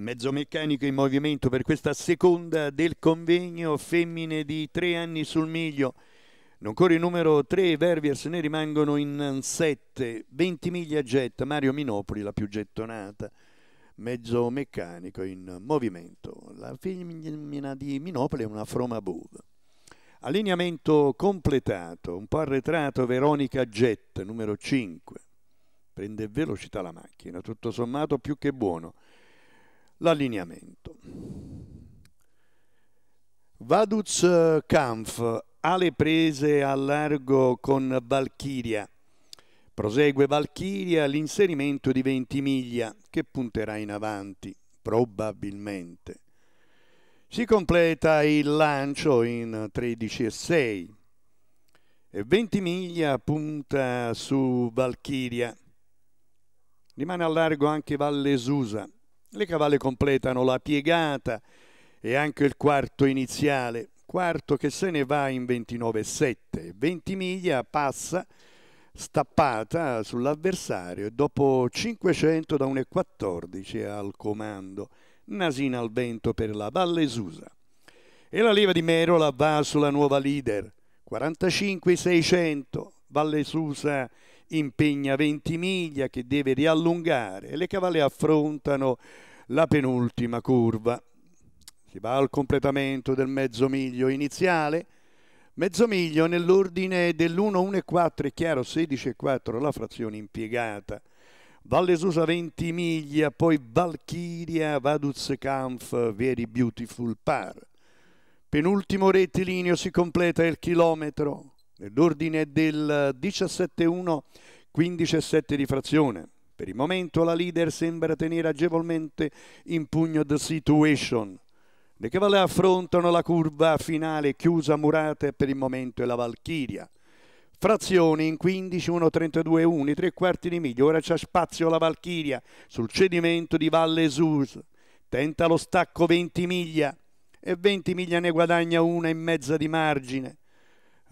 Mezzo meccanico in movimento per questa seconda del convegno, femmine di tre anni sul miglio. Non corre il numero 3, Verviers ne rimangono in 7, 20 miglia getta, Mario Minopoli la più gettonata, mezzo meccanico in movimento. La femmina di Minopoli è una Froma Bove. Allineamento completato, un po' arretrato Veronica Jet numero 5. Prende velocità la macchina, tutto sommato più che buono l'allineamento. Vaduz Kampf ha le prese a largo con Valchiria. Prosegue Valchiria l'inserimento di 20 miglia che punterà in avanti, probabilmente. Si completa il lancio in 13 e 6 e Ventimiglia punta su Valchiria. Rimane a largo anche Valle Susa le cavalle completano la piegata e anche il quarto iniziale, quarto che se ne va in 29,7. 20 miglia passa stappata sull'avversario e dopo 500 da 1,14 al comando. Nasina al vento per la Valle Susa. E la leva di Merola va sulla nuova leader. 45-600, Valle Susa impegna Ventimiglia che deve riallungare e le cavalle affrontano la penultima curva. Si va al completamento del mezzo miglio iniziale, mezzo miglio nell'ordine dell'1-1-4, e è chiaro 16-4 e la frazione impiegata. Valle Susa 20 miglia, poi Valchiria, Vaduzkampf, Very Beautiful Par. Penultimo rettilineo si completa il chilometro nell'ordine del 17-1, 15-7 di frazione. Per il momento la leader sembra tenere agevolmente in pugno the situation. Le cavalle affrontano la curva finale chiusa a murate per il momento e la Valchiria. Frazioni in 15, 1, 32, 1, 3 quarti di miglio. Ora c'è spazio la Valchiria sul cedimento di Valle Sus. Tenta lo stacco 20 miglia e 20 miglia ne guadagna una e mezza di margine.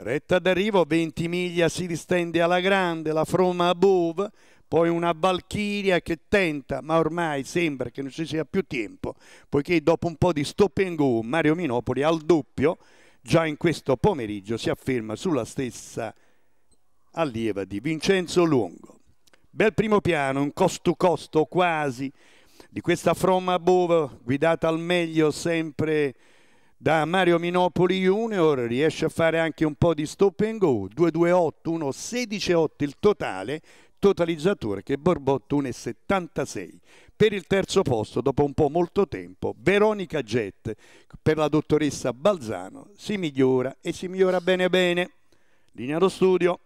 Retta d'arrivo, 20 miglia si distende alla grande, la Froma Above, poi una Valchiria che tenta, ma ormai sembra che non ci sia più tempo, poiché dopo un po' di stop and go Mario Minopoli al doppio, già in questo pomeriggio si afferma sulla stessa allieva di Vincenzo Lungo. Bel primo piano, un costo costo quasi di questa Froma Above guidata al meglio sempre da Mario Minopoli Junior riesce a fare anche un po' di stop and go 228 1 16 il totale totalizzatore che Borbotto 1,76 per il terzo posto dopo un po' molto tempo Veronica Jet per la dottoressa Balzano si migliora e si migliora bene bene linea allo studio